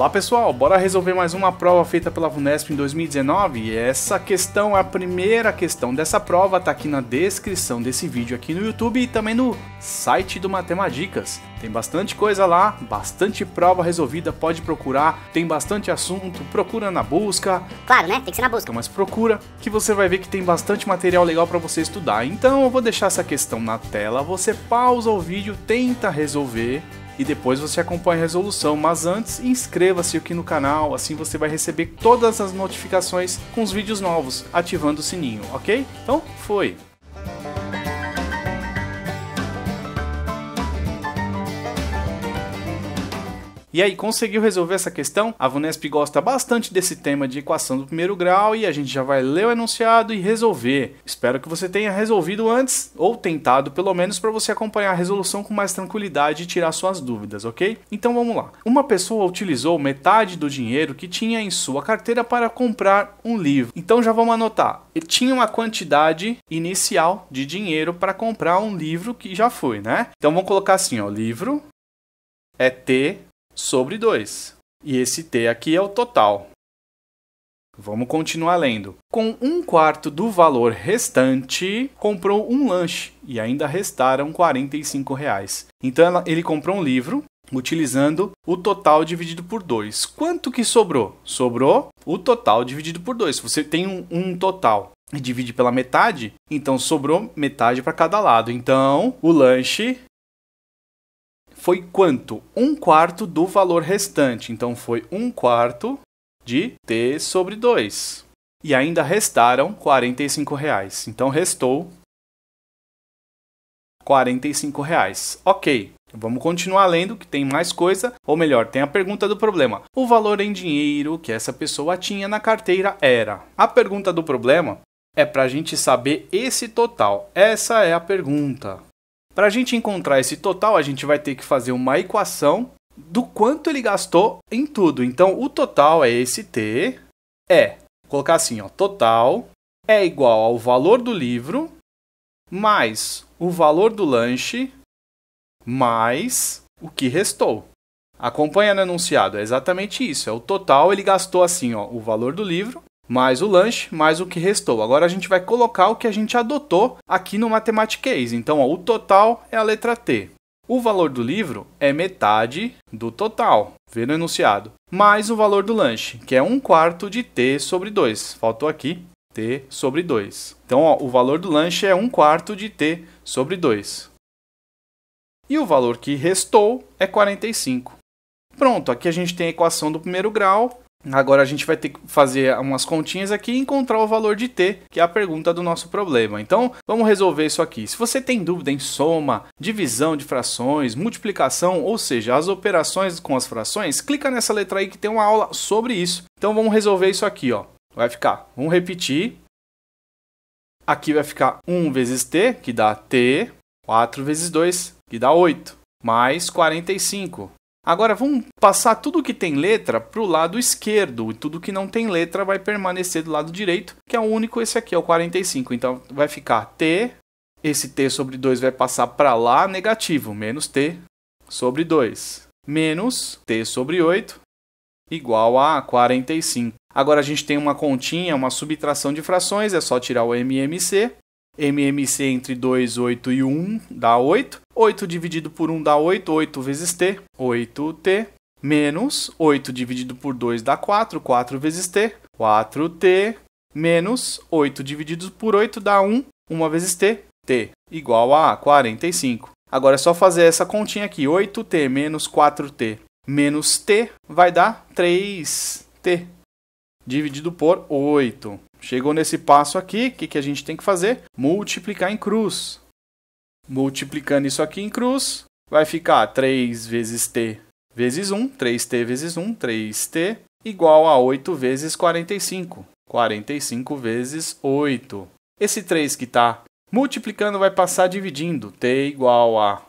Olá pessoal, bora resolver mais uma prova feita pela VUNESP em 2019? Essa questão, a primeira questão dessa prova, está aqui na descrição desse vídeo aqui no YouTube e também no site do Matemadicas. Tem bastante coisa lá, bastante prova resolvida, pode procurar, tem bastante assunto, procura na busca. Claro, né? Tem que ser na busca. Então, mas procura, que você vai ver que tem bastante material legal para você estudar. Então eu vou deixar essa questão na tela, você pausa o vídeo, tenta resolver e depois você acompanha a resolução. Mas antes, inscreva-se aqui no canal, assim você vai receber todas as notificações com os vídeos novos, ativando o sininho, ok? Então, foi! E aí, conseguiu resolver essa questão? A VUNESP gosta bastante desse tema de equação do primeiro grau e a gente já vai ler o enunciado e resolver. Espero que você tenha resolvido antes, ou tentado pelo menos, para você acompanhar a resolução com mais tranquilidade e tirar suas dúvidas, ok? Então vamos lá. Uma pessoa utilizou metade do dinheiro que tinha em sua carteira para comprar um livro. Então já vamos anotar. Ele tinha uma quantidade inicial de dinheiro para comprar um livro que já foi, né? Então vamos colocar assim, ó, livro é T sobre 2. E esse t aqui é o total. Vamos continuar lendo. Com um quarto do valor restante, comprou um lanche e ainda restaram 45 reais. Então ele comprou um livro utilizando o total dividido por 2. Quanto que sobrou? Sobrou o total dividido por 2. você tem um, um total e divide pela metade, então sobrou metade para cada lado. Então o lanche foi quanto? Um quarto do valor restante. Então foi um quarto de T sobre 2. E ainda restaram R$ reais. Então restou R$ reais. Ok. Vamos continuar lendo que tem mais coisa, ou melhor, tem a pergunta do problema. O valor em dinheiro que essa pessoa tinha na carteira era. A pergunta do problema é para a gente saber esse total. Essa é a pergunta. Para a gente encontrar esse total, a gente vai ter que fazer uma equação do quanto ele gastou em tudo. Então, o total é esse T, é, vou colocar assim, ó, total é igual ao valor do livro, mais o valor do lanche, mais o que restou. Acompanha no enunciado, é exatamente isso, é o total, ele gastou assim, ó, o valor do livro, mais o lanche, mais o que restou. Agora a gente vai colocar o que a gente adotou aqui no Mathematiquez. Então, ó, o total é a letra T. O valor do livro é metade do total, vê no enunciado, mais o valor do lanche, que é 1 quarto de T sobre 2. Faltou aqui T sobre 2. Então, ó, o valor do lanche é 1 quarto de T sobre 2. E o valor que restou é 45. Pronto, aqui a gente tem a equação do primeiro grau Agora a gente vai ter que fazer umas continhas aqui e encontrar o valor de t, que é a pergunta do nosso problema. Então, vamos resolver isso aqui. Se você tem dúvida em soma, divisão de frações, multiplicação, ou seja, as operações com as frações, clica nessa letra aí que tem uma aula sobre isso. Então, vamos resolver isso aqui, ó. Vai ficar, vamos repetir. Aqui vai ficar 1 vezes t, que dá t, 4 vezes 2, que dá 8, mais 45, Agora vamos passar tudo que tem letra para o lado esquerdo e tudo que não tem letra vai permanecer do lado direito, que é o único esse aqui, é o 45. Então vai ficar T, esse T sobre 2 vai passar para lá negativo, menos T sobre 2, menos T sobre 8, igual a 45. Agora a gente tem uma continha, uma subtração de frações, é só tirar o MMC MMC entre 2, 8 e 1 dá 8. 8 dividido por 1 dá 8, 8 vezes T, 8T. Menos 8 dividido por 2 dá 4, 4 vezes T, 4T. Menos 8 dividido por 8 dá 1, 1 vezes T, T. Igual a 45. Agora é só fazer essa continha aqui, 8T menos 4T menos T vai dar 3T dividido por 8. Chegou nesse passo aqui, o que, que a gente tem que fazer? Multiplicar em cruz. Multiplicando isso aqui em cruz, vai ficar 3 vezes t vezes 1, 3t vezes 1, 3t, igual a 8 vezes 45. 45 vezes 8. Esse 3 que está multiplicando vai passar dividindo. t igual a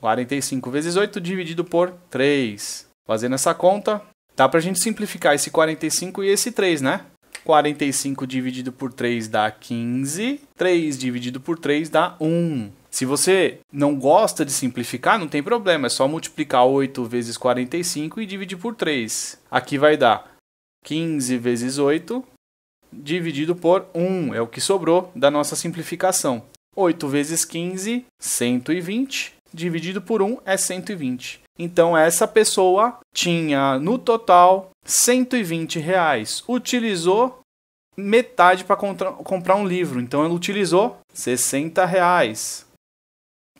45 vezes 8 dividido por 3. Fazendo essa conta, Dá pra gente simplificar esse 45 e esse 3, né? 45 dividido por 3 dá 15, 3 dividido por 3 dá 1. Se você não gosta de simplificar, não tem problema, é só multiplicar 8 vezes 45 e dividir por 3. Aqui vai dar 15 vezes 8 dividido por 1, é o que sobrou da nossa simplificação. 8 vezes 15, 120, dividido por 1 é 120. Então essa pessoa tinha no total 120 reais. Utilizou metade para comprar um livro. Então ela utilizou 60 reais.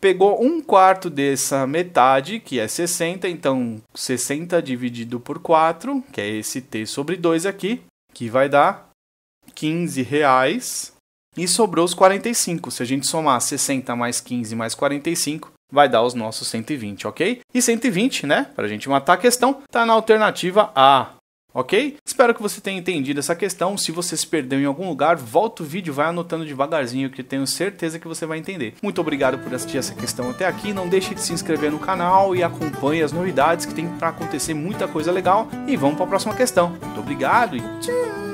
Pegou um quarto dessa metade, que é 60, então 60 dividido por 4, que é esse T sobre 2 aqui, que vai dar 15 reais. E sobrou os 45. Se a gente somar 60 mais 15 mais 45, vai dar os nossos 120, ok? E 120, né, para a gente matar a questão, está na alternativa A. Ok? Espero que você tenha entendido essa questão. Se você se perdeu em algum lugar, volta o vídeo, vai anotando devagarzinho que tenho certeza que você vai entender. Muito obrigado por assistir essa questão até aqui. Não deixe de se inscrever no canal e acompanhe as novidades que tem para acontecer muita coisa legal. E vamos para a próxima questão. Muito obrigado e tchau!